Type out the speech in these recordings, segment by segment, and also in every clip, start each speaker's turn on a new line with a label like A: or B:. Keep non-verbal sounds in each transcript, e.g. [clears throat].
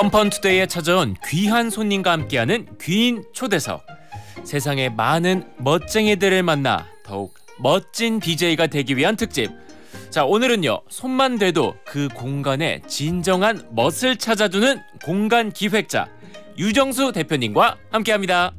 A: 컴펀투데이에 찾아온 귀한 손님과 함께하는 귀인 초대석. 세상의 많은 멋쟁이들을 만나 더욱 멋진 DJ가 되기 위한 특집. 자, 오늘은요. 손만 대도 그 공간에 진정한 멋을 찾아주는 공간 기획자 유정수 대표님과 함께합니다.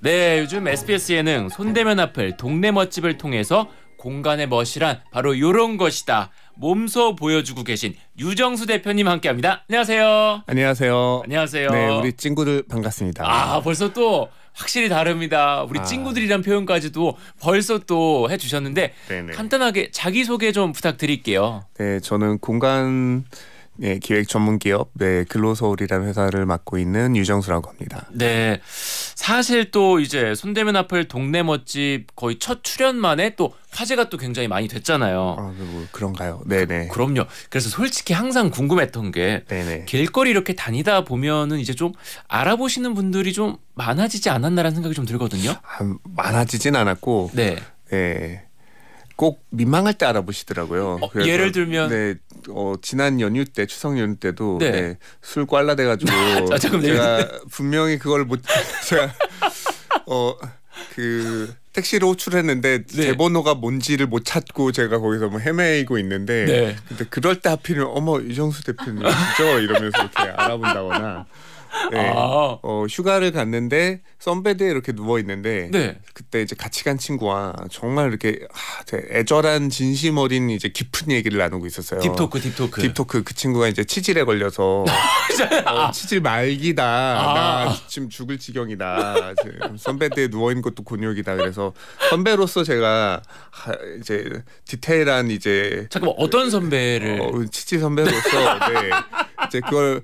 A: 네, 요즘 SBS 예능 손대면 앞을 동네 멋집을 통해서 공간의 멋이란 바로 요런 것이다. 몸소 보여주고 계신 유정수 대표님
B: 함께합니다. 안녕하세요. 안녕하세요. 안녕하세요. 네, 우리 친구들 반갑습니다. 아,
A: 벌써 또 확실히 다릅니다. 우리 아. 친구들이란 표현까지도 벌써 또 해주셨는데 네네. 간단하게 자기 소개 좀 부탁드릴게요.
B: 네, 저는 공간 공간... 네, 기획 전문 기업 네, 근로서울이라는 회사를 맡고 있는 유정수라고 합니다. 네.
A: 사실 또 이제 손대면 앞을 동네 멋집 거의 첫 출연만에 또 화제가 또 굉장히 많이 됐잖아요. 아, 뭐 그런가요? 네, 네. 그럼요. 그래서 솔직히 항상 궁금했던 게 네네. 길거리 이렇게 다니다 보면은 이제 좀 알아보시는 분들이 좀 많아지지 않았나라는 생각이 좀 들거든요. 아,
B: 많아지진 않았고 네. 네. 꼭 민망할 때 알아보시더라고요. 어, 예를 들면 네, 어, 지난 연휴 때 추석 연휴 때도 네. 네, 술 꽐라 돼가지고 [laughs] 아, 제가 분명히 그걸 못 [laughs] 제가 어 그 택시로 호출했는데 네. 제 번호가 뭔지를 못 찾고 제가 거기서 뭐 헤매이고 있는데 네. 근데 그럴 때 하필이면 어머 이정수 대표님 진짜 이러면서 이렇게 알아본다거나 네. 아. 어, 휴가를 갔는데 선베드에 이렇게 누워 있는데 네. 그때 이제 같이 간 친구와 정말 이렇게 아, 애절한 진심 어린 이제 깊은 얘기를 나누고 있었어요. 딥토크, 딥토크. 딥토크 그 친구가 이제 치질에 걸려서 [laughs] 어, 치질 말기다. 아. 나 지금 죽을 지경이다. 선베드에 누워 있는 것도 곤욕이다. 그래서 선배로서 제가 아, 이제 디테일한 이제 잠깐 어떤 선배를 어, 치질 선배로서 네. 이제 그걸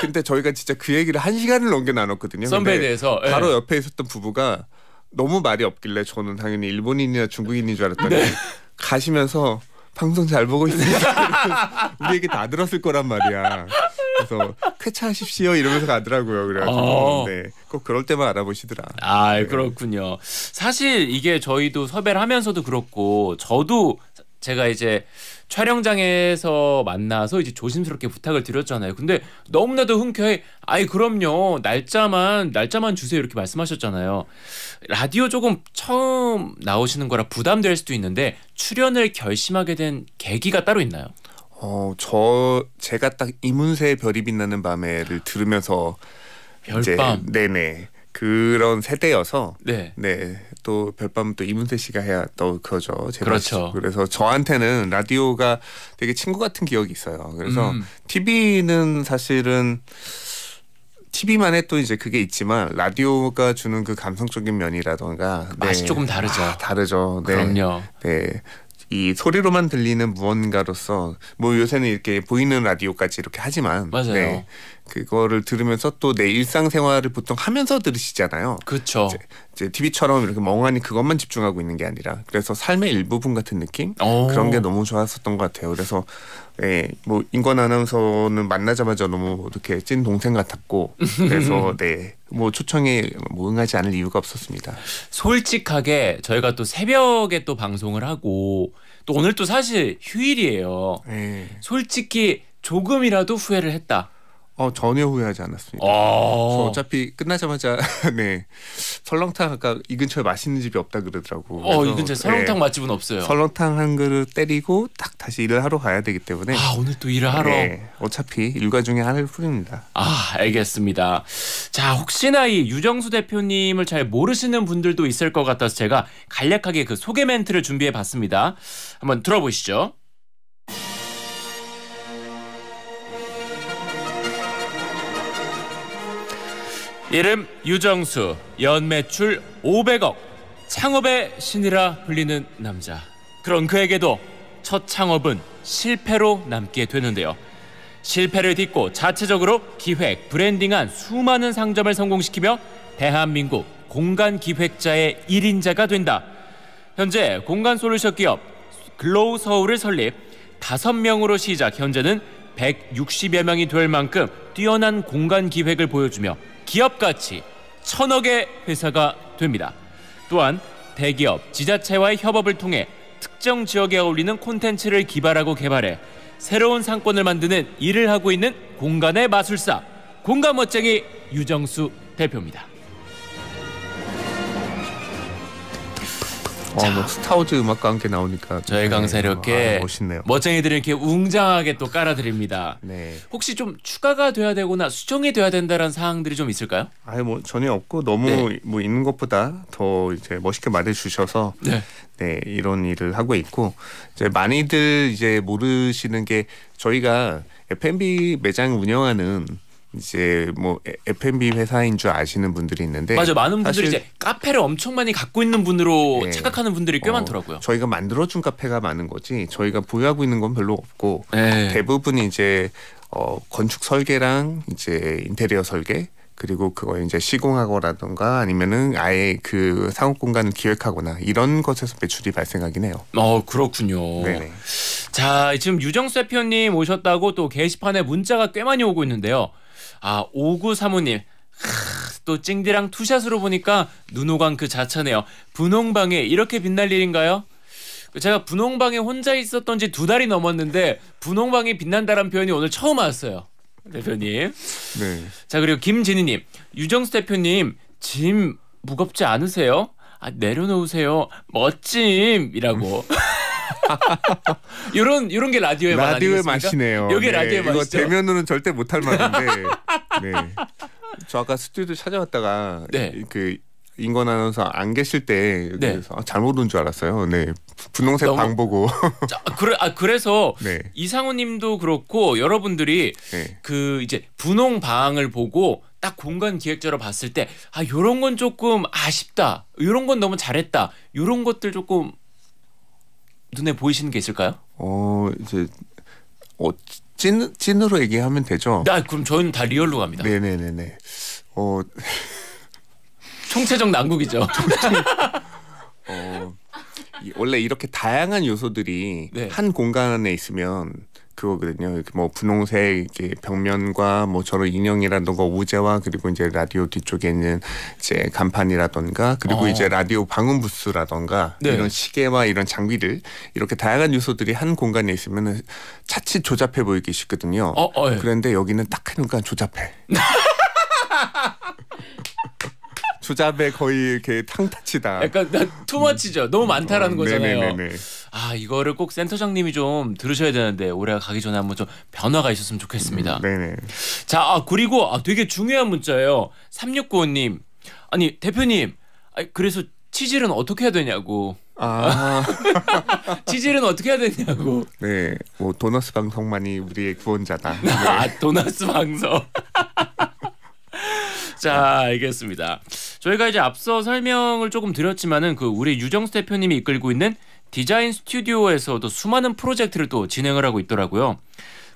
B: 근데 저희가 진짜 그 얘기를 한 시간을 넘게 나눴거든요. 선배에 대해서 예. 바로 옆에 있었던 부부가 너무 말이 없길래 저는 당연히 일본인이나 중국인인 줄 알았더니 네. 가시면서 방송 잘 보고 있습니다. [laughs] 우리 얘기 다 들었을 거란 말이야. 그래서 쾌차하십시오 이러면서 가더라고요. 그래가지고 아~ 네, 꼭 그럴 때만 알아보시더라. 아 네.
A: 그렇군요. 사실 이게 저희도 섭외를 하면서도 그렇고 저도 제가 이제 촬영장에서 만나서 이제 조심스럽게 부탁을 드렸잖아요. 근데 너무나도 흔쾌히 아이 그럼요 날짜만 날짜만 주세요 이렇게 말씀하셨잖아요. 라디오 조금 처음 나오시는 거라 부담될 수도 있는데 출연을 결심하게 된 계기가 따로 있나요?
B: 어저 제가 딱 이문세의 별이 빛나는 밤에를 들으면서 별밤 이제, 네네 그런 세대여서 네. 네. 또별밤또 이문세 씨가 해야 또 그거죠. 그렇죠. 그래서 저한테는 라디오가 되게 친구 같은 기억이 있어요. 그래서 음. TV는 사실은 TV만의 또 이제 그게 있지만 라디오가 주는 그 감성적인 면이라던가 네. 맛이 조금 다르죠. 아, 다르죠. 네. 그럼요. 네. 이 소리로만 들리는 무언가로서 뭐 요새는 이렇게 보이는 라디오까지 이렇게 하지만 맞아요. 네. 그거를 들으면서 또 내 일상생활을 보통 하면서 들으시잖아요. 그렇죠. 이제, TV처럼 이렇게 멍하니 그것만 집중하고 있는 게 아니라 그래서 삶의 일부분 같은 느낌 오. 어. 그런 게 너무 좋았었던 것 같아요. 그래서 예, 뭐 인권 아나운서는 만나자마자 너무 이렇게 찐 동생 같았고 그래서 [laughs] 네. 뭐 초청에 뭐 응하지 않을 이유가 없었습니다.
A: 솔직하게 저희가 또 새벽에 또 방송을 하고 또 오늘 또 사실 휴일이에요. 예. 솔직히 조금이라도
B: 후회를 했다. 어 전혀 후회하지 않았습니다. 아. 어차피 끝나자마자 [laughs] 네 설렁탕 아까 이 근처에 맛있는 집이 없다 그러더라고. 어이 근처 설렁탕 네, 맛집은 없어요. 설렁탕 한 그릇 때리고 딱 다시 일을 하러 가야 되기 때문에 아 오늘 또 일을 하러 네, 어차피 일과 중에 하나일 뿐입니다. 아 알겠습니다. 자 혹시나 이 유정수
A: 대표님을 잘 모르시는 분들도 있을 것 같아서 제가 간략하게 그 소개 멘트를 준비해 봤습니다. 한번 들어보시죠. 이름 유정수 연매출 500억 창업의 신이라 불리는 남자 그런 그에게도 첫 창업은 실패로 남게 되는데요 실패를 딛고 자체적으로 기획 브랜딩한 수많은 상점을 성공시키며 대한민국 공간 기획자의 1인자가 된다 현재 공간 솔루션 기업 글로우 서울을 설립 5명으로 시작 현재는 160여 명이 될 만큼 뛰어난 공간 기획을 보여주며 기업가치 천억의 회사가 됩니다. 또한 대기업, 지자체와의 협업을 통해 특정 지역에 어울리는 콘텐츠를 기발하고 개발해 새로운 상권을 만드는 일을 하고 있는 공간의 마술사 공간 멋쟁이 유정수 대표입니다.
B: 자, 어, 뭐 스타워즈 음악과 함께 나오니까 저희 네, 강사 아, 이렇게 아, 멋있네요.
A: 멋쟁이들 이렇게 웅장하게 또 깔아드립니다. 네. 혹시 좀 추가가 돼야 되거나 수정이 돼야 된다는 사항들이 좀 있을까요?
B: 아예 뭐 전혀 없고 너무 네. 뭐 있는 것보다 더 이제 멋있게 말해주셔서 네. 네. 이런 일을 하고 있고 이제 많이들 이제 모르시는 게 저희가 F&B 매장 운영하는 이제 뭐 F&B 회사인 줄 아시는 분들이 있는데 맞아 많은 분들이 이제 카페를 엄청 많이 갖고 있는 분으로 네. 착각하는 분들이 꽤 어, 많더라고요. 저희가 만들어준 카페가 많은 거지 저희가 보유하고 있는 건 별로 없고 네. 예. 대부분 이제 어, 건축 설계랑 이제 인테리어 설계 그리고 그걸 이제 시공하거나던가 아니면은 아예 그 상업 공간을 기획하거나 이런 것에서 매출이 발생하긴 해요. 어 그렇군요. 네네.
A: 자 지금 유정세 표님 오셨다고 또 게시판에 문자가 꽤 많이 오고 있는데요. 아 5935님 또 찡디랑 투샷으로 보니까 눈호강 그 자체네요. 분홍방에 이렇게 빛날 일인가요? 그 제가 분홍방에 혼자 있었던지 두 달이 넘었는데 분홍방이 빛난다란 표현이 오늘 처음 왔어요. 대표님. 네. 자 그리고 김진희님, 유정수 대표님 짐 무겁지 않으세요? 아, 내려놓으세요. 멋짐이라고. [laughs] 이런 [laughs] 이런 게 라디오의, 라디오의 맛이네요 여기 네, 라디오의 맛이죠. 대면으로는
B: 절대 못할 맛인데 [laughs] 네. 저 아까 스튜디오 찾아왔다가 네. 그 인권 아나운서 안 계실 때 네. 아, 잘못 온 줄 알았어요. 네. 분홍색 너무... 방 보고. [laughs] 자, 그래
A: 아 그래서 네. 이상우 님도 그렇고 여러분들이 네. 그 이제 분홍 방을 보고 딱 공간 기획자로 봤을 때 아 요런 건 조금 아쉽다. 요런 건 너무 잘했다. 요런 것들 조금 눈에 보이시는 게 있을까요?
B: 어 이제 어, 찐 찐으로 얘기하면 되죠.
A: 아, 그럼 저희는 다 리얼로 갑니다.
B: 네네네네. 어
A: 총체적 난국이죠. [laughs]
B: 어 원래 이렇게 다양한 요소들이 네. 한 공간에 있으면 그거거든요. 이렇게 뭐 분홍색 벽면과 뭐 저런 인형이라든가 오제와 그리고 이제 라디오 뒤쪽에 있는 이제 간판이라던가 그리고 아. 이제 라디오 방음 부스라던가 네. 이런 시계와 이런 장비들 이렇게 다양한 요소들이 한 공간에 있으면 차칫 조잡해 보이기 쉽거든요. 어, 어, 예. 그런데 여기는 딱 하니까 조잡해. [laughs] 주잡에 거의 이렇게 탕타치다. 약간
A: 투머치죠. 너무 많다라는 어, 거잖아요. 네네네네. 아 이거를 꼭 센터장님이 좀 들으셔야 되는데 올해가 가기 전에 한번 좀 변화가 있었으면 좋겠습니다. 음, 네네. 자 아, 그리고 아, 되게 중요한 문자예요. 3695님 아니 대표님 아니, 그래서 치질은 어떻게 해야 되냐고. 아. [laughs] 치질은 어떻게 해야 되냐고.
B: 네, 뭐 도너스 방송만이 우리의 구원자다. 네. [laughs] 아, 도너스 방송. [laughs] 자, 알겠습니다. 저희가
A: 이제 앞서 설명을 조금 드렸지만은 그 우리 유정수 대표님이 이끌고 있는 디자인 스튜디오에서도 수많은 프로젝트를 또 진행을 하고 있더라고요.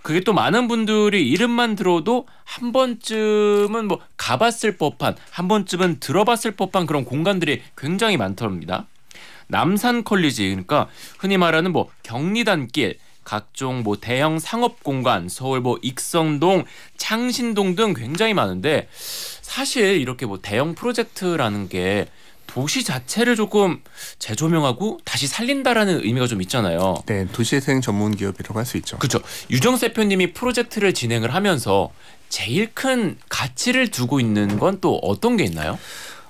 A: 그게 또 많은 분들이 이름만 들어도 한 번쯤은 뭐 가봤을 법한, 한 번쯤은 들어봤을 법한 그런 공간들이 굉장히 많더랍니다 남산 컬리지 그러니까 흔히 말하는 뭐 경리단길 각종 뭐 대형 상업 공간, 서울 뭐 익성동, 창신동 등 굉장히 많은데 사실 이렇게 뭐 대형 프로젝트라는 게 도시 자체를 조금 재조명하고 다시 살린다라는 의미가 좀 있잖아요. 네, 도시재생 전문 기업이라고 할 수 있죠. 그렇죠. 유정 대표님이 프로젝트를 진행을
B: 하면서 제일 큰 가치를 두고 있는 건 또 어떤 게 있나요?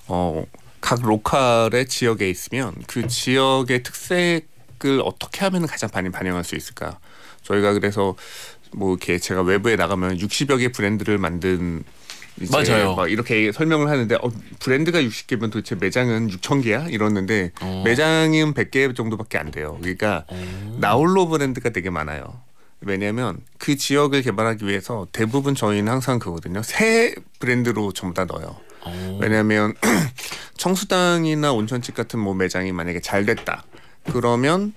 B: 어, 각 로컬의 지역에 있으면 그 지역의 특색 맥락을 어떻게 하면 가장 많이 반영할 수 있을까? 저희가 그래서 뭐 이렇게 제가 외부에 나가면 60여 개 브랜드를 만든 맞아요. 이렇게 설명을 하는데 어, 브랜드가 60개면 도대체 매장은 6천 개야 이러는데 어. 매장은 100개 정도밖에 안 돼요. 그러니까 어. 나홀로 브랜드가 되게 많아요. 왜냐하면 그 지역을 개발하기 위해서 대부분 저희는 항상 그거든요. 새 브랜드로 전부 다 넣어요. 어. 왜냐하면 [clears throat] 청수당이나 온천집 같은 뭐 매장이 만약에 잘 됐다. 그러면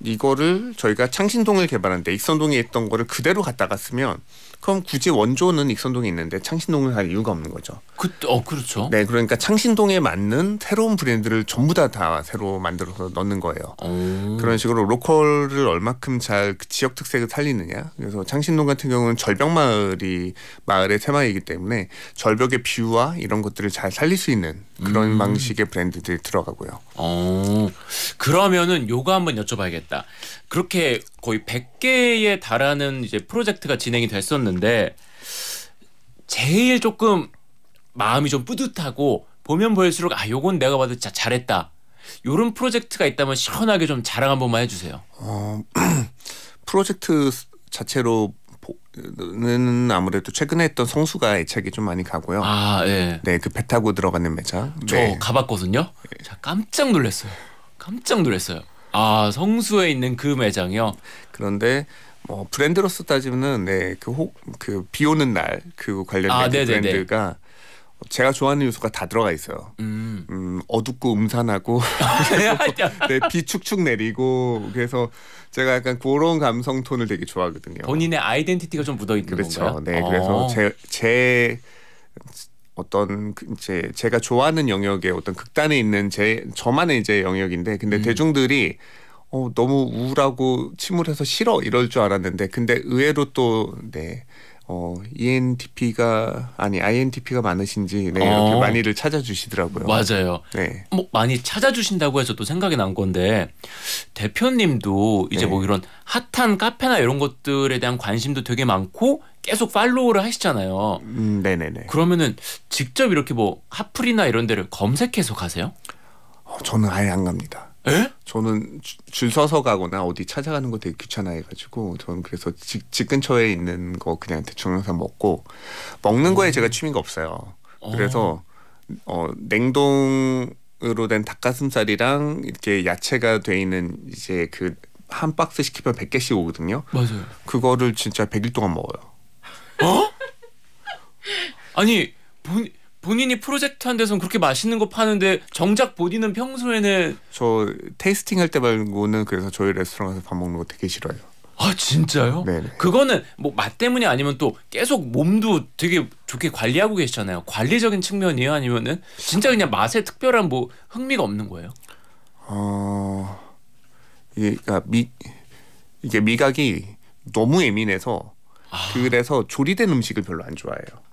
B: 이거를 저희가 창신동을 개발하는데 익선동에 있던 거를 그대로 갖다가 쓰면 그럼 굳이 원조는 익선동에 있는데 창신동을 할 이유가 없는 거죠. 그, 어, 그렇죠. 네, 그러니까 창신동에 맞는 새로운 브랜드를 전부 다, 다 새로 만들어서 넣는 거예요. 오. 그런 식으로 로컬을 얼마큼 잘그 지역 특색을 살리느냐. 그래서 창신동 같은 경우는 절벽마을이 마을의 테마이기 때문에 절벽의 뷰와 이런 것들을 잘 살릴 수 있는 그런 음. 방식의 브랜드들이 들어가고요. 어,
A: 그러면은 요거 한번 여쭤봐야겠다. 그렇게 거의 100개에 달하는 이제 프로젝트가 진행이 됐었는데 제일 조금 마음이 좀 뿌듯하고 보면 볼수록 아 요건 내가 봐도 진짜 잘했다. 요런 프로젝트가 있다면 시원하게 좀 자랑 한 번만 해주세요.
B: 어, [clears throat] 프로젝트 자체로 는 아무래도 최근에 했던 성수가 애착이 좀 많이 가고요. 아, 예. 네, 그배 타고 들어가는 매장. 저 네.
A: 가봤거든요. 자, 깜짝 놀랐어요. 깜짝 놀랐어요. 아, 성수에
B: 있는 그 매장이요. 그런데 뭐 브랜드로서 따지면은 네, 그 혹 그 비오는 날 그 관련 아, 그 브랜드가 제가 좋아하는 요소가 다 들어가 있어요. 음, 음 어둡고 음산하고 아, [laughs] 네, 비 축축 내리고 그래서 제가 약간 그런 감성 톤을 되게 좋아하거든요. 본인의 아이덴티티가 좀 묻어 있는 그렇죠. 건가요? 네, 아. 그래서 제 제 어. 어떤 그 제 제가 좋아하는 영역의 어떤 극단에 있는 제 저만의 이제 영역인데 근데 음. 대중들이 어, 너무 우울하고 침울해서 싫어 이럴 줄 알았는데 근데 의외로 또 네. 어, ENTP가 아니 INTP가 많으신지 네, 이렇게 어. 많이들 찾아주시더라고요. 맞아요. 네.
A: 뭐 많이 찾아주신다고 해서 또 생각이 난 건데 대표님도 이제 네. 뭐 이런 핫한 카페나 이런 것들에 대한 관심도 되게 많고 계속 팔로우를 하시잖아요. 음, 네네네. 그러면은 직접 이렇게 뭐하플이나 이런 데를 검색해서 가세요?
B: 어, 저는 아예 안 갑니다. 에? 저는 줄 서서 가거나 어디 찾아가는 거 되게 귀찮아해가지고 저는 그래서 집, 집 근처에 있는 거 그냥 대충 항상 먹고 먹는 거에 제가 음. 취미가 없어요. 어. 그래서 어, 냉동으로 된 닭가슴살이랑 이렇게 야채가 돼 있는 이제 그 한 박스 시키면 100개씩 오거든요. 맞아요. 그거를 진짜 100일 동안 먹어요. 어? 아니 본 본인이 프로젝트 한 데선 그렇게 맛있는 거
A: 파는데 정작 본인은 평소에는 저 테이스팅 할 때 말고는 그래서 저희 레스토랑에서 밥 먹는 거 되게 싫어요. 아 진짜요? 네. 그거는 뭐 맛 때문이 아니면 또 계속 몸도 되게 좋게 관리하고 계시잖아요. 관리적인 측면이에요, 아니면은 진짜 그냥 맛에 특별한 뭐 흥미가 없는 거예요?
B: 어 이게 그러니까 미 이게 미각이 너무 예민해서 아... 그래서 조리된 음식을 별로 안 좋아해요.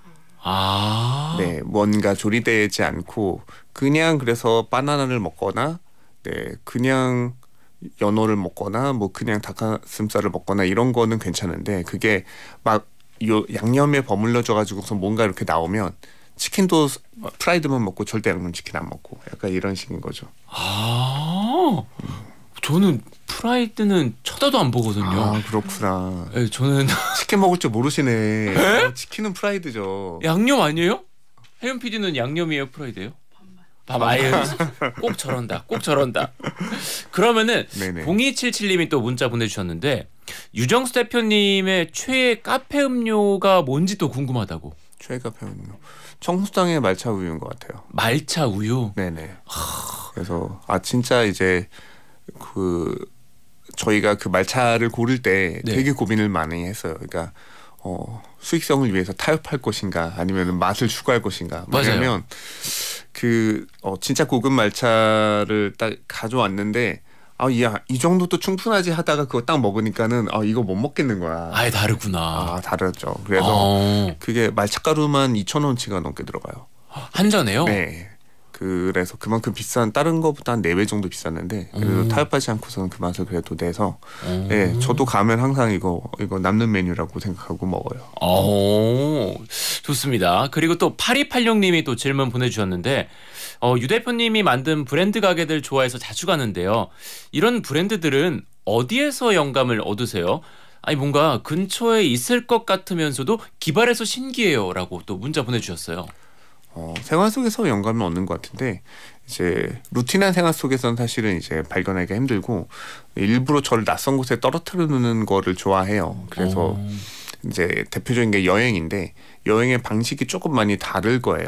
B: 아. 네, 뭔가 조리되지 않고 그냥 그래서 바나나를 먹거나 네, 그냥 연어를 먹거나 뭐 그냥 닭가슴살을 먹거나 이런 거는 괜찮은데 그게 막 요 양념에 버물러져 가지고서 뭔가 이렇게 나오면 치킨도 프라이드만 먹고 절대 양념 치킨 안 먹고 약간 이런 식인 거죠.
A: 아. 저는 프라이드는 쳐다도 안 보거든요. 아
B: 그렇구나.
A: 네, 저는 [laughs] 치킨 먹을 줄 모르시네.
B: 어, 치킨은 프라이드죠.
A: 양념 아니에요? 혜연 PD는 양념이에요, 프라이드요밥 아예 꼭 저런다, 꼭 저런다. 그러면은 네네. 0277님이 또 문자 보내주셨는데 유정수 대표님의 최애 카페 음료가 뭔지
B: 또 궁금하다고. 최애 카페 음료 청수당의 말차 우유인 것 같아요. 말차 우유. 네네. 하... 그래서 아 진짜 이제 그 저희가 그 말차를 고를 때 네. 되게 고민을 많이 했어요. 그러니까 어, 수익성을 위해서 타협할 것인가 아니면 맛을 추구할 것인가. 왜냐하면 뭐 그 어, 진짜 고급 말차를 딱 가져왔는데 아야이 정도도 충분하지 하다가 그거 딱 먹으니까는 아 이거 못 먹겠는 거야. 아예 다르구나. 아 다르죠. 그래서 오. 어. 그게 말차가루만 2천 원치가 넘게 들어가요. 한 잔에요? 네. 그래서 그만큼 비싼 다른 것보다한 네 배 정도 비쌌는데 그래도 음. 타협하지 않고서는 그 맛을 그래도 내서 음. 예 저도 가면 항상 이거 이거 남는 메뉴라고 생각하고 먹어요. 오
A: 좋습니다. 그리고 또 8286님이 또 질문 보내주셨는데 어, 유 대표님이 만든 브랜드 가게들 좋아해서 자주 가는데요. 이런 브랜드들은 어디에서 영감을 얻으세요? 아니 뭔가 근처에 있을 것 같으면서도 기발해서 신기해요라고 또 문자 보내주셨어요.
B: 어, 생활 속에서 영감을 얻는 것 같은데 이제 루틴한 생활 속에서는 사실은 이제 발견하기가 힘들고 일부러 저를 낯선 곳에 떨어뜨려놓는 거를 좋아해요. 그래서 오. 어. 이제 대표적인 게 여행인데 여행의 방식이 조금 많이 다를 거예요.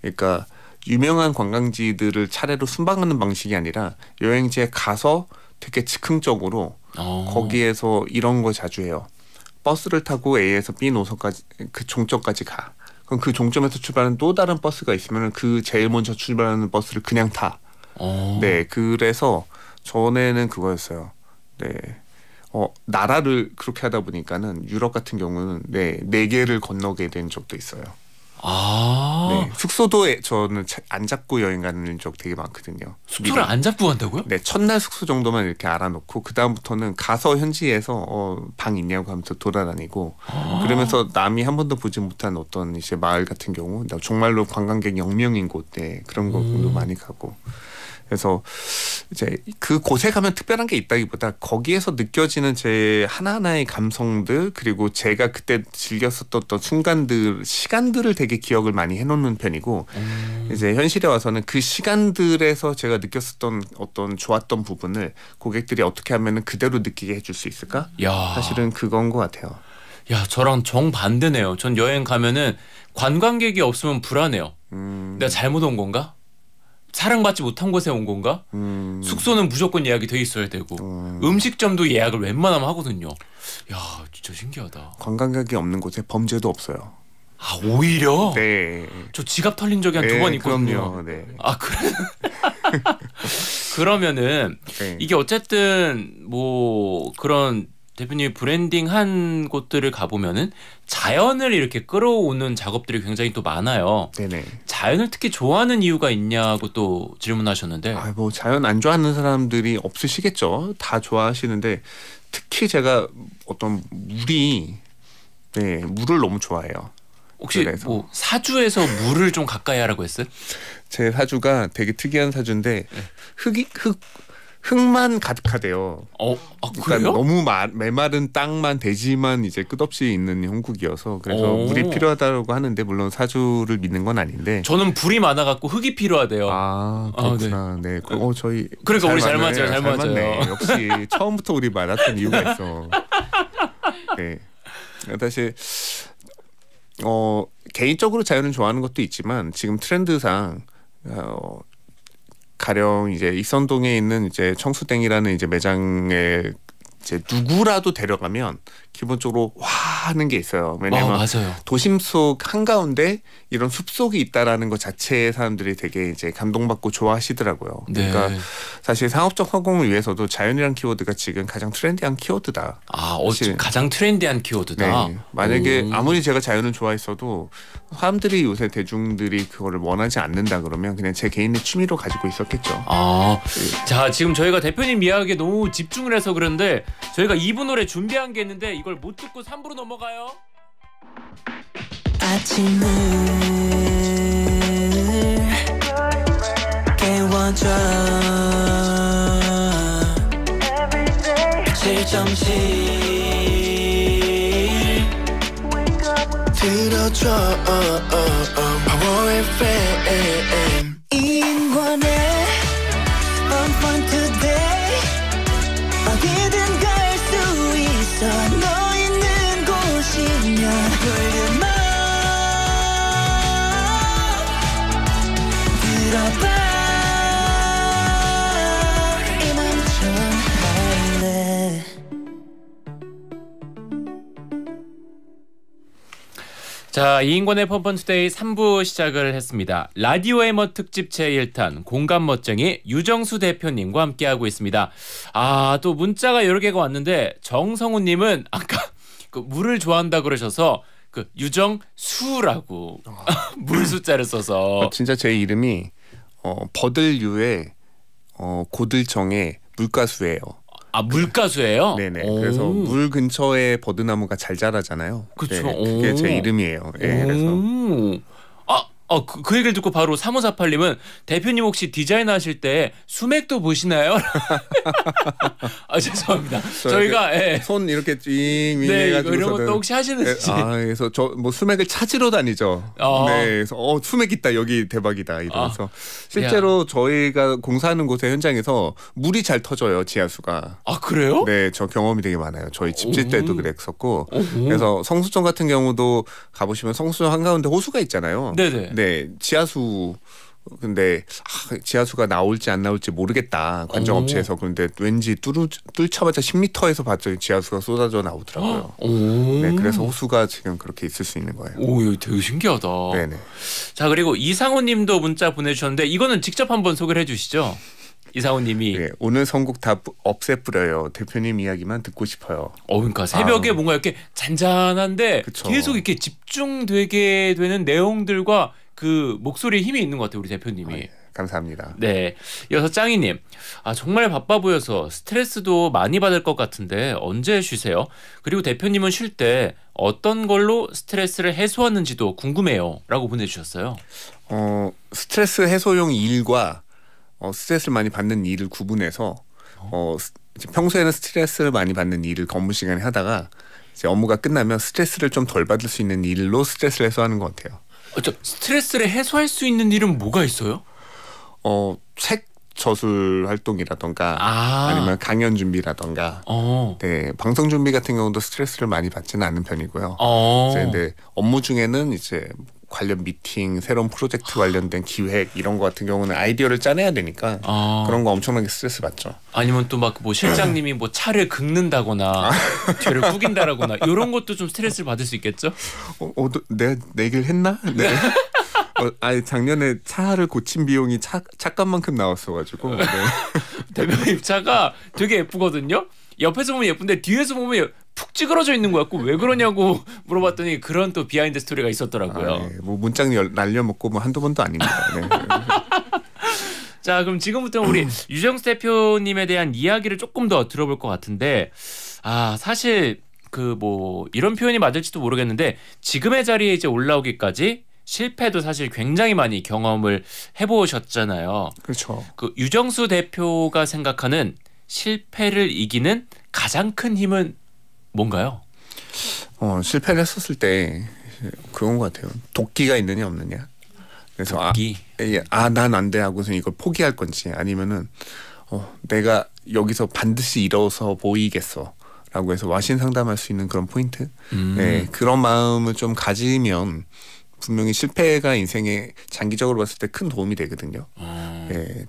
B: 그러니까 유명한 관광지들을 차례로 순방하는 방식이 아니라 여행지에 가서 되게 즉흥적으로 오. 어. 거기에서 이런 거 자주 해요. 버스를 타고 A에서 B 노선까지 그 종점까지 가. 그럼 그 종점에서 출발하는 또 다른 버스가 있으면 그 제일 먼저 출발하는 버스를 그냥 타. 오. 어. 네, 그래서 전에는 그거였어요. 네. 어, 나라를 그렇게 하다 보니까는 유럽 같은 경우는 네, 네 개를 건너게 된 적도 있어요. 아. 네, 숙소도 저는 안 잡고 여행 가는 적 되게 많거든요. 숙소를 안 잡고 간다고요? 네, 첫날 숙소 정도만 이렇게 알아놓고 그 다음부터는 가서 현지에서 어, 방 있냐고 하면서 돌아다니고 아. 그러면서 남이 한 번도 보지 못한 어떤 이제 마을 같은 경우 정말로 관광객 영명인 곳 네, 그런 곳도 음. 많이 가고. 그래서 이제 그 곳에 가면 특별한 게 있다기보다 거기에서 느껴지는 제 하나하나의 감성들 그리고 제가 그때 즐겼었던 어떤 순간들 시간들을 되게 기억을 많이 해놓는 편이고 음. 이제 현실에 와서는 그 시간들에서 제가 느꼈었던 어떤 좋았던 부분을 고객들이 어떻게 하면은 그대로 느끼게 해줄 수 있을까? 야. 사실은 그건 것 같아요. 야, 저랑 정반대네요. 전
A: 여행 가면은 관광객이 없으면 불안해요. 음. 내가 잘못 온 건가? 사랑받지 못한 곳에 온 건가? 음. 숙소는 무조건 예약이 돼 있어야 되고 음. 식점도 예약을 웬만하면 하거든요. 야
B: 진짜 신기하다. 관광객이 없는 곳에 범죄도 없어요.
A: 아 오히려? 네. 저 지갑 털린 적이 한 두번 네, 있거든요. 요 네. 아 그래? [laughs] 그러면은 네. 이게 어쨌든 뭐 그런 대표님 브랜딩 한 곳들을 가보면은 자연을 이렇게 끌어오는 작업들이 굉장히 또 많아요. 네네. 자연을 특히 좋아하는 이유가 있냐고
B: 또 질문하셨는데. 아, 뭐 자연 안 좋아하는 사람들이 없으시겠죠. 다 좋아하시는데 특히 제가 어떤 물이 네 물을 너무 좋아해요. 혹시 그래서. 뭐 사주에서 물을 좀 가까이 하라고 했어요? 제 사주가 되게 특이한 사주인데 흑이 네. 흑 흙만 가득하대요. 어, 아, 그러니까 너무 마, 메마른 땅만 대지만 이제 끝없이 있는 형국이어서 그래서 오. 물이 필요하다고 하는데 물론 사주를 믿는 건 아닌데 저는 불이 많아 갖고 흙이 필요하대요. 아, 아 그렇구나. 아, 네. 네. 그, 어 저희 그러니까 잘 우리 잘 맞아요. 잘, 맞아요. 맞네. 역시 [laughs] 처음부터 우리 맞았던 이유가 있어. 네. 사실 아, 어 개인적으로 자연을 좋아하는 것도 있지만 지금 트렌드상 어, 가령 이제 익선동에 있는 이제 청수땡이라는 이제 매장에 이제 누구라도 데려가면 기본적으로 와 하는 게 있어요. 왜냐면 아, 도심 속 한가운데 이런 숲속이 있다라는 것 자체에 사람들이 되게 이제 감동받고 좋아하시더라고요. 네. 그러니까 사실 상업적 성공을 위해서도 자연이란 키워드가 지금 가장 트렌디한 키워드다. 아, 어, 가장 트렌디한 키워드다. 네. 만약에 오. 아무리 제가 자연을 좋아했어도 사람들이 요새 대중들이 그거를 원하지 않는다 그러면 그냥 제 개인의 취미로 가지고 있었겠죠. 아, 예.
A: 자 지금 저희가 대표님 이야기에 너무 집중을 해서 그런데 저희가 2부 노래 준비한 게 있는데 이걸 못 듣고 3부로 넘어가요. 아침을 깨워줘 실점시 tid og tår, Power FM. Ingen er 자, 이인권의 펀펀투데이 3부 시작을 했습니다. 라디오의 멋 특집 제1탄 공감 멋쟁이 유정수 대표님과 함께하고 있습니다. 아, 또 문자가 여러 개가 왔는데 정성우님은 아까 [laughs] 그 물을 좋아한다 그러셔서 그 유정수라고 어. [laughs] 물 숫자를 써서
B: 어, 진짜 제 이름이 어, 버들유의 어, 고들정의 물가수예요. 아 물가수예요? 네네. 오. 그래서 물 근처에 버드나무가 잘 자라잖아요. 그렇죠. 네, 그게 제 이름이에요. 예, 그래서
A: 어, 그, 그 얘기를 듣고 바로 3548님은 대표님 혹시 디자인 하실 때 수맥도 보시나요? [laughs] 아 죄송합니다.
B: 저희가 이렇게 예. 손 이렇게 윙 네, 이 해가지고 이런 것도 혹시 하시는지. 예, 아 그래서 저 뭐 수맥을 찾으러 다니죠. 어. 네, 그래서 어 수맥 있다 여기 대박이다 이러면서 아, 실제로 저희가 공사하는 곳의 현장에서 물이 잘 터져요 지하수가. 아 그래요? 네, 저 경험이 되게 많아요. 저희 집짓 때도 그랬었고, 오 그래서 성수점 같은 경우도 가보시면 성수점 한 가운데 호수가 있잖아요. 네네. 네, 네 지하수 근데 아, 지하수가 나올지 안 나올지 모르겠다 관정 업체에서 그런데 왠지 뚫 뚫자마자 10m에서 봤더니 지하수가 쏟아져 나오더라고요. 네, 그래서 호수가 지금 그렇게 있을 수 있는 거예요.
A: 오, 되게 신기하다. 네네. 자 그리고 이상호님도 문자 보내주셨는데 이거는 직접 한번 소개를 해주시죠. 이사호님이
B: 네, 오늘 선곡 다 없애 버려요 대표님 이야기만 듣고 싶어요. 어, 그러니까 새벽에
A: 아. 뭔가 이렇게 잔잔한데 그쵸. 계속 이렇게 집중되게 되는 내용들과 그 목소리에 힘이 있는 것 같아요 우리 대표님이. 아, 예. 감사합니다. 네. 이어서 짱이님. 아, 정말 바빠 보여서 스트레스도 많이 받을 것 같은데 언제 쉬세요? 그리고 대표님은 쉴 때 어떤 걸로 스트레스를
B: 해소하는지도 궁금해요. 라고 보내주셨어요. 어, 스트레스 해소용 일과 어, 스트레스를 많이 받는 일을 구분해서 어, 평소에는 스트레스를 많이 받는 일을 근무 시간에 하다가 이제 업무가 끝나면 스트레스를 좀 덜 받을 수 있는 일로 스트레스를 해소하는 것 같아요. 어, 저 스트레스를 해소할 수 있는 일은 뭐가 있어요? 어, 책 저술 활동이라던가 아. 니면 강연 준비라던가 어. 네, 방송 준비 같은 경우도 스트레스를 많이 받지는 않는 편이고요. 어. 이제 근데 업무 중에는 이제 관련 미팅, 새로운 프로젝트 관련된 기획 이런 거 같은 경우는 아이디어를 짜내야 되니까 아. 그런 거 엄청나게 스트레스 받죠.
A: 아니면 또 막 뭐 실장님이 뭐 차를
B: 긁는다거나 아. 죄를 꾸긴다라거나 이런 것도 좀 스트레스를 받을 수 있겠죠? 어, 어 내가 내얘 했나? 네. 어, 아니 작년에 차를 고친 비용이 차, 차값만큼 나왔어가지고 네.
A: [laughs]
B: 대표님 차가 되게 예쁘거든요. 옆에서
A: 보면 예쁜데 뒤에서 보면 푹 찌그러져 있는 것 같고 왜 그러냐고 [laughs] 물어봤더니 그런 또 비하인드 스토리가 있었더라고요. 아, 네.
B: 뭐문장 날려먹고 뭐 한두 번도 아닙니다. 네.
A: [laughs] 자 그럼 지금부터 우리 [clears throat] 유정수 대표님에 대한 이야기를 조금 더 들어볼 것 같은데 아 사실 그 뭐 이런 표현이 맞을지도 모르겠는데 지금의 자리에 이제 올라오기까지 실패도 사실 굉장히 많이 경험을 해보셨잖아요. 그렇죠. 그 유정수 대표가 생각하는 실패를 이기는 가장
B: 큰 힘은 뭔가요? 어, 실패를 했었을 때 그런 것 같아요. 도끼가 있느냐 없느냐. 그래서 아, 도끼? 예, 예. 아, 난 안 돼 하고서 이걸 포기할 건지 아니면은 어, 내가 여기서 반드시 일어서 보이겠어. 라고 해서 와신 상담할 수 있는 그런 포인트. 음. 네, 그런 마음을 좀 가지면 분명히 실패가 인생에 장기적으로 봤을 때 큰 도움이 되거든요. 음. 네,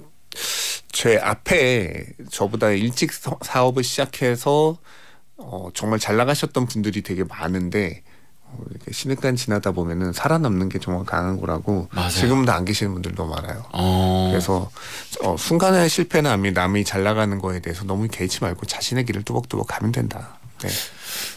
B: 제 앞에 저보다 일찍 사업을 시작해서 어, 정말 잘 나가셨던 분들이 되게 많은데 어, 이렇게 시내간 지나다 보면은 살아남는 게 정말 강한 거라고 맞아요. 지금도 안 계시는 분들도 많아요. 어. 그래서 어, 순간의 실패나 아니 남이 잘 나가는 거에 대해서 너무 개의치 말고 자신의 길을 뚜벅뚜벅 가면 된다.
A: 네.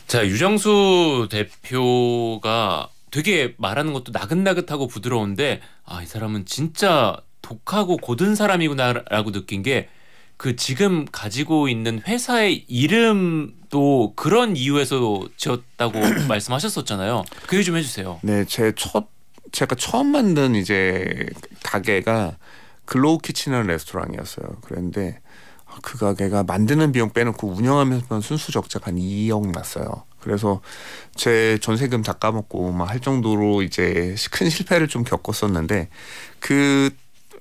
A: 자 유정수 대표가 되게 말하는 것도 나긋나긋하고 부드러운데 아 이 사람은 진짜 독하고 고든 사람이구나라고 느낀 게그 지금 가지고 있는 회사의
B: 이름도 그런 이유에서 지었다고
A: [clears throat] 말씀하셨었잖아요. 그얘좀 해주세요.
B: 네, 제 첫 제가 처음 만든 이제 가게가 글로우 키친이라는 레스토랑이었어요. 그런데 그 가게가 만드는 비용 빼놓고 운영하면서 순수적자가 한 2억 났어요. 그래서 제 전세금 다 까먹고 막 할 정도로 이제 큰 실패를 좀 겪었었는데 그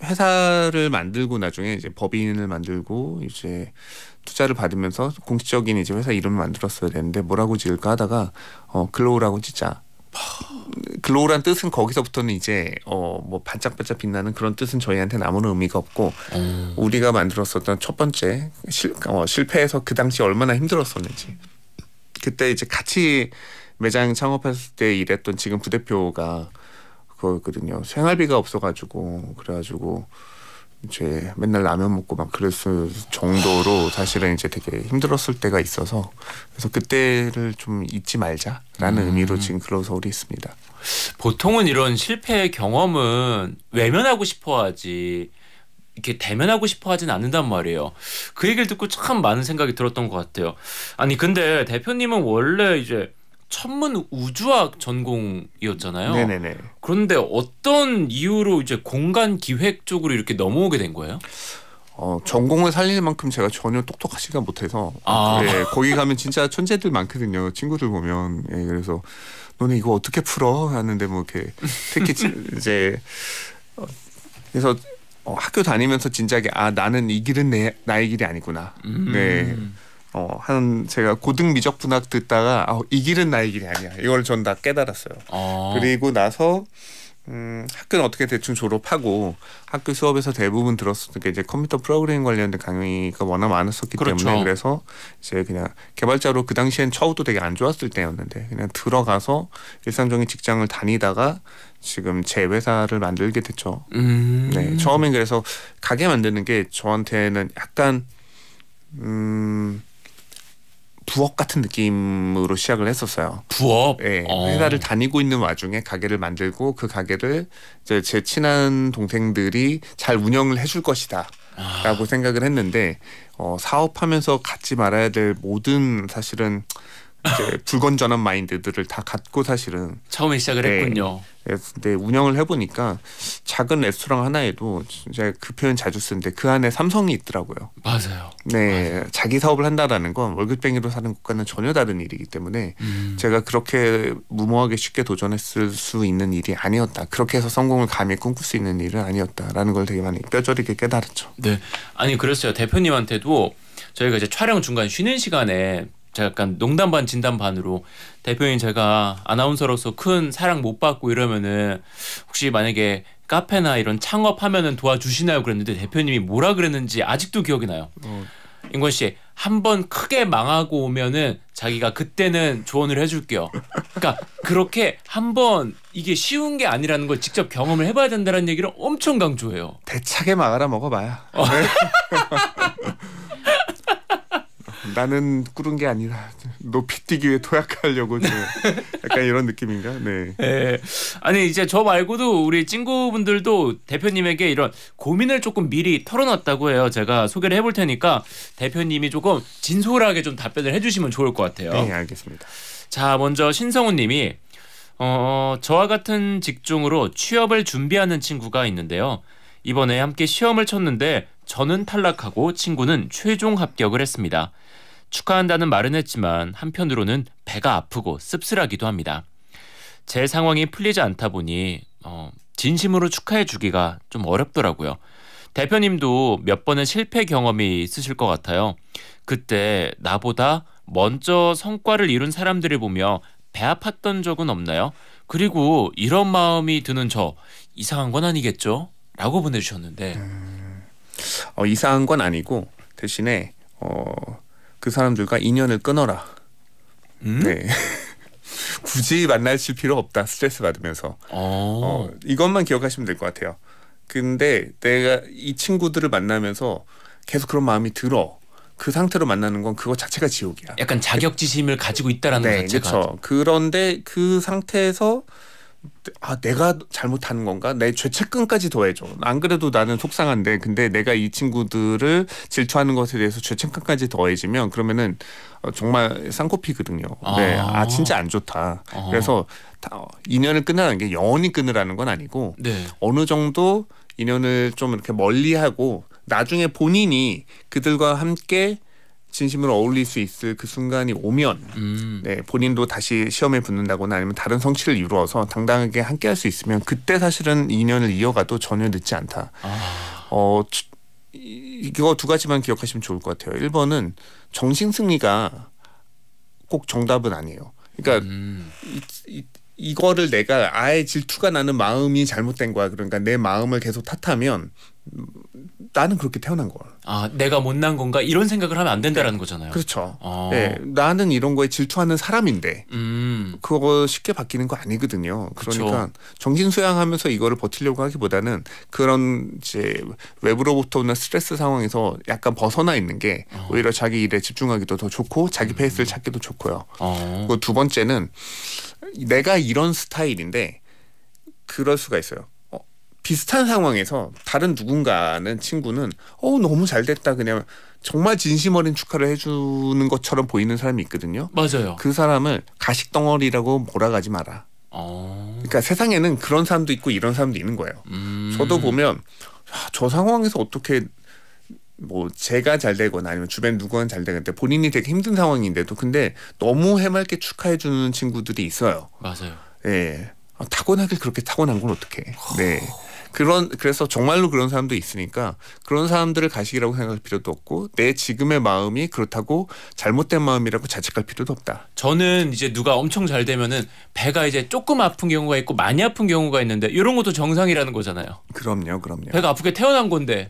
B: 회사를 만들고 나중에 이제 법인을 만들고 이제 투자를 받으면서 공식적인 이제 회사 이름을 만들었어야 되는데 뭐라고 지을까 하다가 어 글로우라고 짓자. 글로우란 뜻은 거기서부터는 이제 어뭐 반짝반짝 빛나는 그런 뜻은 저희한테는 아무런 의미가 없고 음. 우리가 만들었었던 첫 번째 실, 어, 실패해서 그 당시 얼마나 힘들었었는지 그때 이제 같이 매장 창업했을 때 일했던 지금 부대표가 그거거든요. 생활비가 없어가지고 그래가지고 이제 맨날 라면 먹고 막 그랬을 정도로 사실은 이제 되게 힘들었을 때가 있어서 그래서 그때를 좀 잊지 말자라는 음. 의미로 지금 글로서 우리 있습니다.
A: 보통은 이런 실패의 경험은 외면하고 싶어하지 이렇게 대면하고 싶어 하진 않는단 말이에요. 그 얘기를 듣고 참 많은 생각이 들었던 것 같아요. 아니 근데 대표님은 원래 이제 천문 우주학 전공이었잖아요. 네네네. 그런데 어떤 이유로 이제 공간 기획 쪽으로 이렇게 넘어오게 된
B: 거예요? 어, 전공을 살릴 만큼 제가 전혀 똑똑하지가 못해서 아. 예, 거기 가면 진짜 천재들 많거든요. 친구들 보면 예, 그래서 너네 이거 어떻게 풀어? 하는데 뭐 이렇게 특히 [laughs] 이제 어, 그래서 어, 학교 다니면서 진작에 아 나는 이 길은 내 나의 길이 아니구나. 음. 네. 어, 한 제가 고등 미적 분학 듣다가 아, 이 길은 나의 길이 아니야. 이걸 전 다 깨달았어요. 아. 그리고 나서 음, 학교는 어떻게 대충 졸업하고 학교 수업에서 대부분 들었었던 게 이제 컴퓨터 프로그래밍 관련된 강의가 워낙 많았었기 그렇죠. 때문에 그래서 이제 그냥 개발자로 그 당시엔 처우도 되게 안 좋았을 때였는데 그냥 들어가서 일상적인 직장을 다니다가 지금 제 회사를 만들게 됐죠. 음. 네, 처음엔 그래서 가게 만드는 게 저한테는 약간 음. 부업 같은 느낌으로 시작을 했었어요. 부업? 예. 어. 회사를 다니고 있는 와중에 가게를 만들고 그 가게를 이제 제 친한 동생들이 잘 운영을 해줄 것이다. 아. 라고 생각을 했는데 어, 사업하면서 갖지 말아야 될 모든 사실은 이제 불건전한 마인드들을 다 갖고 사실은 처음에 시작을 네, 했군요. 네, 근데 운영을 해보니까 작은 레스토랑 하나에도 제가 그 표현 자주 쓰는데 그 안에 삼성이 있더라고요. 맞아요. 네, 맞아요. 자기 사업을 한다라는 건 월급뱅이로 사는 것과는 전혀 다른 일이기 때문에 음. 제가 그렇게 무모하게 쉽게 도전했을 수 있는 일이 아니었다. 그렇게 해서 성공을 감히 꿈꿀 수 있는 일은 아니었다라는 걸 되게 많이 뼈저리게 깨달았죠. 네,
A: 아니 그랬어요. 대표님한테도 저희가 이제 촬영 중간 쉬는 시간에 제가 약간 농담 반 진담 반으로 대표님 제가 아나운서로서 큰 사랑 못 받고 이러면은 혹시 만약에 카페나 이런 창업하면은 도와주시나요 그랬는데 대표님이 뭐라 그랬는지 아직도 기억이 나요. 어. 인권 씨 한번 크게 망하고 오면은 자기가 그때는 조언을 해줄게요. 그러니까 그렇게 한번 이게 쉬운 게 아니라는 걸 직접 경험을 해봐야 된다는 얘기를 엄청 강조해요. 대차게 막아라
B: 먹어봐야. 어. 네. [laughs] 나는 꾸른 게 아니라 높이 뛰기 위해 토약하려고 약간 이런 느낌인가? 네. 네.
A: 아니 이제 저 말고도 우리 친구분들도 대표님에게 이런 고민을 조금 미리 털어놨다고 해요. 제가 소개를 해볼 테니까 대표님이 조금 진솔하게 좀 답변을 해주시면 좋을 것 같아요. 네, 알겠습니다. 자, 먼저 신성훈님이 어, 저와 같은 직종으로 취업을 준비하는 친구가 있는데요. 이번에 함께 시험을 쳤는데 저는 탈락하고 친구는 최종 합격을 했습니다. 축하한다는 말은 했지만 한편으로는 배가 아프고 씁쓸하기도 합니다. 제 상황이 풀리지 않다 보니 어, 진심으로 축하해 주기가 좀 어렵더라고요. 대표님도 몇 번의 실패 경험이 있으실 것 같아요. 그때 나보다 먼저 성과를 이룬 사람들을 보며 배 아팠던 적은 없나요? 그리고 이런 마음이 드는 저 이상한 건 아니겠죠? 라고 보내주셨는데 음,
B: 어, 이상한 건 아니고 대신에 어, 그 사람들과 인연을 끊어라. 음? 네. [laughs] 굳이 만나실 필요 없다. 스트레스 받으면서. 어, 어 이것만 기억하시면 될 것 같아요. 근데 내가 이 친구들을 만나면서 계속 그런 마음이 들어. 그 상태로 만나는 건 그거 자체가 지옥이야. 약간 자격지심을 그, 가지고 있다라는 네, 자체가. 그렇죠. 그런데 그 상태에서 아 내가 잘못한 건가 내 죄책감까지 더해줘 안 그래도 나는 속상한데 근데 내가 이 친구들을 질투하는 것에 대해서 죄책감까지 더해지면 그러면은 어, 정말 쌍코피거든요 네, 아. 네아 진짜 안 좋다 아. 그래서 다 어, 인연을 끊으라는 게 영원히 끊으라는 건 아니고 네. 어느 정도 인연을 좀 이렇게 멀리하고 나중에 본인이 그들과 함께 진심으로 어울릴 수 있을 그 순간이 오면 음. 네, 본인도 다시 시험에 붙는다거나 아니면 다른 성취를 이루어서 당당하게 함께 할 수 있으면 그때 사실은 인연을 이어가도 전혀 늦지 않다. 아. 어, 이거 두 가지만 기억하시면 좋을 것 같아요. 1번은 정신 승리가 꼭 정답은 아니에요. 그러니까 음. 이, 이, 이거를 내가 아예 질투가 나는 마음이 잘못된 거야. 그러니까 내 마음을 계속 탓하면 나는 그렇게 태어난 걸. 아, 내가 못난 건가 이런 생각을 하면 안 된다라는 네. 거잖아요. 그렇죠. 아. 네, 나는 이런 거에 질투하는 사람인데 음. 그거 쉽게 바뀌는 거 아니거든요. 그러니까 그쵸. 정신 수양하면서 이거를 버티려고 하기보다는 그런 이제 외부로부터 오는 스트레스 상황에서 약간 벗어나 있는 게 어. 오히려 자기 일에 집중하기도 더 좋고 자기 음. 페이스를 찾기도 좋고요. 어. 그두 번째는 내가 이런 스타일인데 그럴 수가 있어요. 비슷한 상황에서 다른 누군가는 친구는 어 너무 잘 됐다 그냥 정말 진심 어린 축하를 해주는 것처럼 보이는 사람이 있거든요. 맞아요. 그 사람을 가식 덩어리라고 몰아가지 마라. 어... 그러니까 세상에는 그런 사람도 있고 이런 사람도 있는 거예요.
A: 음... 저도 보면
B: 아, 저 상황에서 어떻게 뭐 제가 잘 되거나 아니면 주변 누구는 잘 되는데 본인이 되게 힘든 상황인데도 근데 너무 해맑게 축하해 주는 친구들이 있어요. 맞아요. 예. 네. 아, 타고나게 그렇게 타고난 건 어떻게? 네. 그런 그래서 정말로 그런 사람도 있으니까 그런 사람들을 가식이라고 생각할 필요도 없고 내 지금의 마음이 그렇다고 잘못된 마음이라고 자책할 필요도 없다.
A: 저는 이제 누가 엄청 잘 되면은 배가 이제 조금 아픈 경우가 있고 많이 아픈 경우가 있는데 이런 것도 정상이라는 거잖아요.
B: 그럼요, 그럼요.
A: 배가 아프게 태어난 건데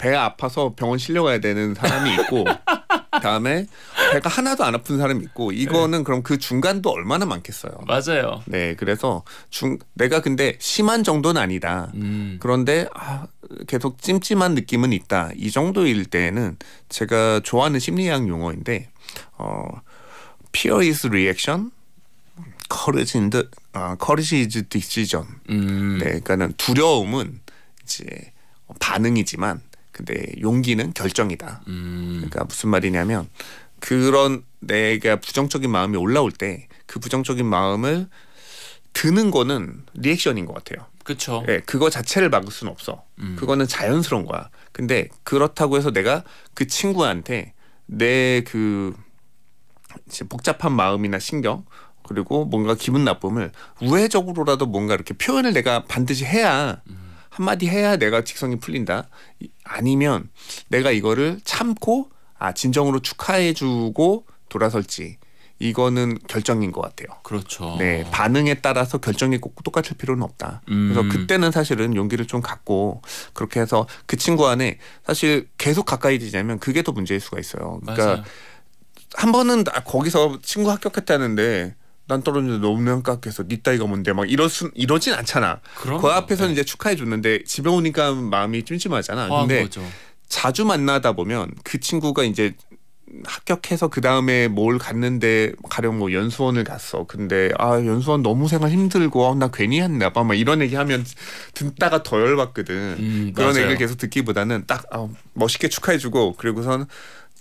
B: 배 아파서 병원 실려가야 되는 사람이 있고 그다음에 [laughs] 배가 하나도 안 아픈 사람이 있고 이거는 네. 그럼 그 중간도 얼마나 많겠어요. 맞아요. 네, 그래서 중 내가 근데 심한 정도는 아니다. 음. 그런데 아, 계속 찜찜한 느낌은 있다. 이 정도일 때는 제가 좋아하는 심리학 용어인데 어 fear is reaction, courage in the 아, courage is decision. 음. 네, 그러니까는 두려움은 이제 반응이지만 근데 용기는 결정이다. 음. 그러니까 무슨 말이냐면 그런 내가 부정적인 마음이 올라올 때 그 부정적인 마음을 드는 거는 리액션인 것 같아요. 그렇죠. 네, 그거 자체를 막을 수는 없어. 음. 그거는 자연스러운 거야. 근데 그렇다고 해서 내가 그 친구한테 내그 복잡한 마음이나 신경 그리고 뭔가 기분 나쁨을 우회적으로라도 뭔가 이렇게 표현을 내가 반드시 해야 음. 한마디 해야 내가 직성이 풀린다. 아니면 내가 이거를 참고 아 진정으로 축하해주고 돌아설지 이거는 결정인 것 같아요. 그렇죠. 네 반응에 따라서 결정이 꼭 똑같을 필요는 없다. 음. 그래서 그때는 사실은 용기를 좀 갖고 그렇게 해서 그 친구 안에 사실 계속 가까이지자면 그게 더 문제일 수가 있어요. 그러니까 맞아요. 한 번은 거기서 친구 합격했다는데 난 떨어졌는데 너무 깎여서 니 따위가 뭔데 막 이런 수, 이러진 않잖아. 그럼그 뭐, 앞에서는 네. 이제 축하해 줬는데 집에 오니까 마음이 찜찜하잖아. 아, 근데 그거죠. 자주 만나다 보면 그 친구가 이제 합격해서 그 다음에 뭘 갔는데 가령 뭐 연수원을 갔어. 근데 아 연수원 너무 생활 힘들고 아, 나 괜히 했나 봐. 막 이런 얘기하면 듣다가 더 열받거든. 음, 그런 맞아요. 얘기를 계속 듣기보다는 딱 아, 멋있게 축하해주고 그리고선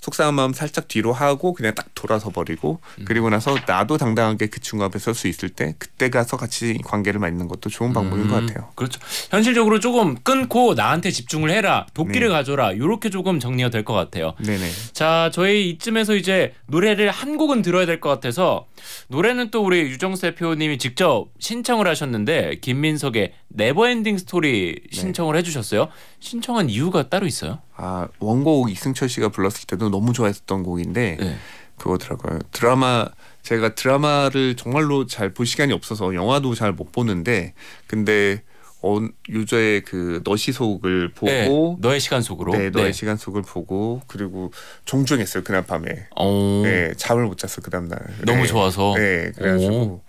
B: 속상한 마음 살짝 뒤로 하고 그냥 딱 돌아서 버리고 음. 그리고 나서 나도 당당하게 그 친구 앞에 설 수 있을 때 그때 가서 같이 관계를 맺는 것도 좋은 방법인 음. 것 같아요. 그렇죠.
A: 현실적으로 조금 끊고 나한테 집중을 해라. 도끼를 네. 가져라. 이렇게 조금 정리가 될것 같아요. 네네. 자 저희 이쯤에서 이제 노래를 한 곡은 들어야 될 것 같아서 노래는 또 우리 유정수 표님이 직접 신청을 하셨는데 김민석의 네버엔딩 스토리 신청을 네. 해주셨어요. 신청한
B: 이유가 따로 있어요? 아 원곡 이승철 씨가 불렀을 때도 너무 좋아했던 곡인데 네. 그거더라고요. 드라마 제가 드라마를 정말로 잘 볼 시간이 없어서 영화도 잘 못 보는데 근데 어, 유저의 그 너시 속을 보고 네, 너의 시간 속으로 네 너의 네. 시간 속을 보고 그리고 종종했어요 그날 밤에 오. 어. 네 잠을 못 잤어 그 다음 날 너무 네. 좋아서 네 그래가지고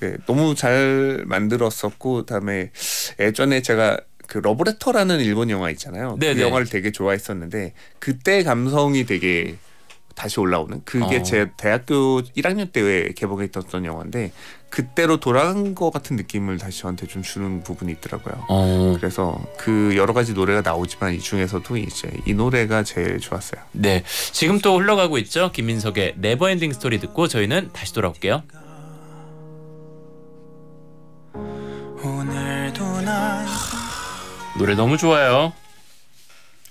B: 네, 너무 잘 만들었었고 다음에 예전에 제가 그 러브레터라는 일본 영화 있잖아요. 그 네네. 그 영화를 되게 좋아했었는데 그때 감성이 되게 다시 올라오는 그게 어. 제 대학교 1학년 때 개봉했었던 영화인데 그때로 돌아간 것 같은 느낌을 다시 저한테 좀 주는 부분이 있더라고요. 어. 그래서 그 여러 가지 노래가 나오지만 이 중에서도 이제 이 노래가 제일 좋았어요. 네,
A: 지금 또 흘러가고 있죠. 김민석의 네버엔딩 스토리 듣고 저희는 다시 돌아올게요.
B: 오늘도 난
A: 노래 너무 좋아요.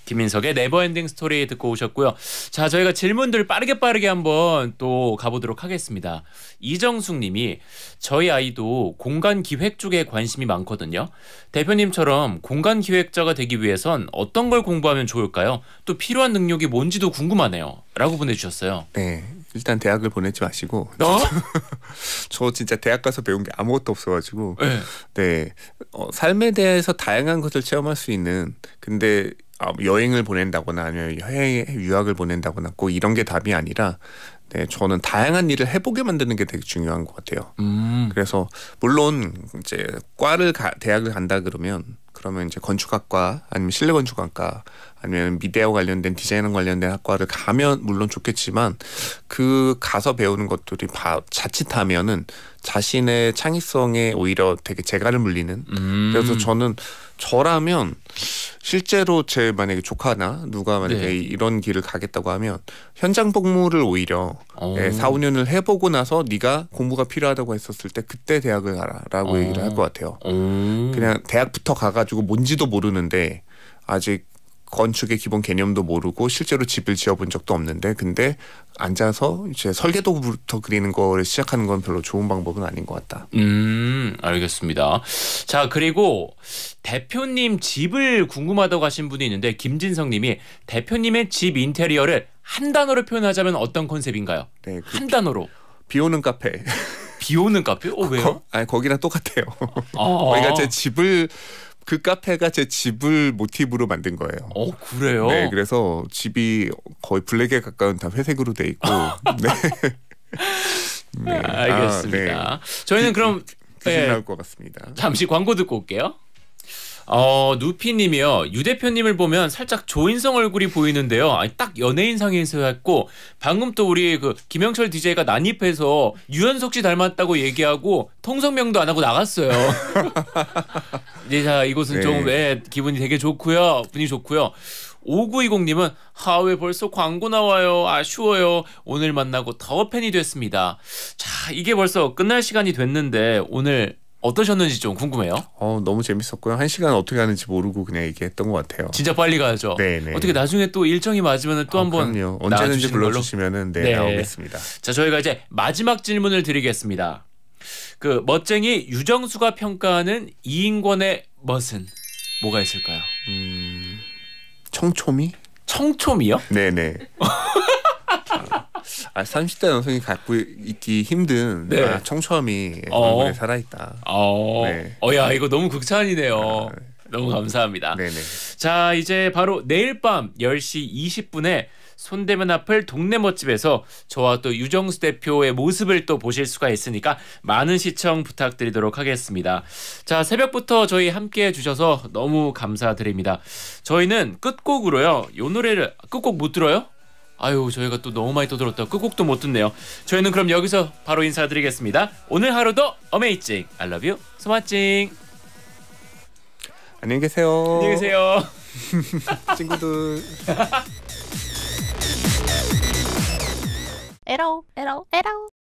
A: 김민석의 네버엔딩 스토리 듣고 오셨고요. 자, 저희가 질문들 빠르게 빠르게 한번 또 가보도록 하겠습니다. 이정숙 님이 저희 아이도 공간 기획 쪽에 관심이 많거든요. 대표님처럼 공간 기획자가 되기 위해선 어떤 걸 공부하면 좋을까요? 또 필요한 능력이 뭔지도 궁금하네요. 라고 보내주셨어요.
B: 네. 일단 대학을 보내지 마시고 어? [laughs] 저 진짜 대학 가서 배운 게 아무것도 없어가지고 네, 네. 어, 삶에 대해서 다양한 것을 체험할 수 있는 근데 아, 여행을 보낸다거나 아니면 여행 유학을 보낸다거나 꼭 이런 게 답이 아니라 네, 저는 다양한 일을 해보게 만드는 게 되게 중요한 것 같아요. 음. 그래서 물론 이제 과를 가, 대학을 간다 그러면 그러면 이제 건축학과 아니면 실내 건축학과 아니면 미디어 관련된 디자인 관련된 학과를 가면 물론 좋겠지만 그 가서 배우는 것들이 바, 자칫하면은 자신의 창의성에 오히려 되게 재갈을 물리는 음. 그래서 저는 저라면 실제로 제 만약에 조카나 누가 만약에 네. 이런 길을 가겠다고 하면 현장 복무를 오히려 어. 예, 오. 네, 4, 5년을 해보고 나서 네가 공부가 필요하다고 했었을 때 그때 대학을 가라라고 어. 얘기를 할 것 같아요. 오. 그냥 대학부터 가가지고 뭔지도 모르는데 아직 건축의 기본 개념도 모르고 실제로 집을 지어본 적도 없는데 근데 앉아서 이제 설계도부터 그리는 거를 시작하는 건 별로 좋은 방법은 아닌 것 같다.
A: 음, 알겠습니다. 자, 그리고 대표님 집을 궁금하다고 하신 분이 있는데 김진성 님이 대표님의 집 인테리어를 한 단어로 표현하자면 어떤 컨셉인가요?
B: 네, 그한 단어로. 비 오는 카페. 비 오는 카페? 어, 왜요? 거, 아니, 거기랑 똑같아요. 아, 거기가 제 집을 그 카페가 제 집을 모티브로 만든 거예요. 어 그래요? 네, 그래서 집이 거의 블랙에 가까운 다 회색으로 돼 있고. [laughs] 네. 네. 알겠습니다. 아, 네. 아,
A: 저희는 네. 그럼 네. 그, 그 예. 나올 것 같습니다. 잠시 광고 듣고 올게요. 어, 누피님이요. 유 대표님을 보면 살짝 조인성 얼굴이 보이는데요. 아니, 딱 연예인상에서 였고 방금 또 우리 그 김영철 DJ가 난입해서 유연석 씨 닮았다고 얘기하고 통성명도 안 하고 나갔어요. 네, [laughs] 자 이곳은 네. 좀 네, 기분이 되게 좋고요. 분위 좋고요. 5920님은 하 왜 벌써 광고 나와요 아쉬워요 오늘 만나고 더 팬이 됐습니다 자 이게 벌써 끝날 시간이 됐는데 오늘
B: 어떠셨는지 좀 궁금해요. 어 너무 재밌었고요. 한 시간 어떻게 하는지 모르고 그냥 얘기했던 것 같아요. 진짜
A: 빨리 가죠. 네네. 어떻게 나중에 또 일정이 맞으면 또 어, 한번 언제든지 불러주시면 네, 네, 나오겠습니다. 자 저희가 이제 마지막 질문을 드리겠습니다. 그 멋쟁이 유정수가 평가하는 이인권의 멋은 뭐가 있을까요? 음...
B: 청초미? 청초미요? 네네. 네. [laughs] 아, 30대 남성이 갖고 있기 힘든 네. 아, 청초함이 얼굴에 어. 살아있다.
A: 어, 네. 어야 이거 너무 극찬이네요. 아, 너무 감사합니다. 네네.
B: 자, 이제
A: 바로 내일 밤 10시 20분에 손대면 앞을 동네 멋집에서 저와 또 유정수 대표의 모습을 또 보실 수가 있으니까 많은 시청 부탁드리도록 하겠습니다. 자, 새벽부터 저희 함께 해주셔서 너무 감사드립니다. 저희는 끝곡으로요. 요 노래를, 아, 끝곡 못 들어요? 아유 저희가 또 너무 많이 떠들었다 끝곡도 못 듣네요 저희는 그럼 여기서 바로 인사드리겠습니다 오늘 하루도 어메이징 I love you so m
B: 안녕히 계세요 안녕히
A: 계세요 [laughs] 친구들
B: 에러에러에러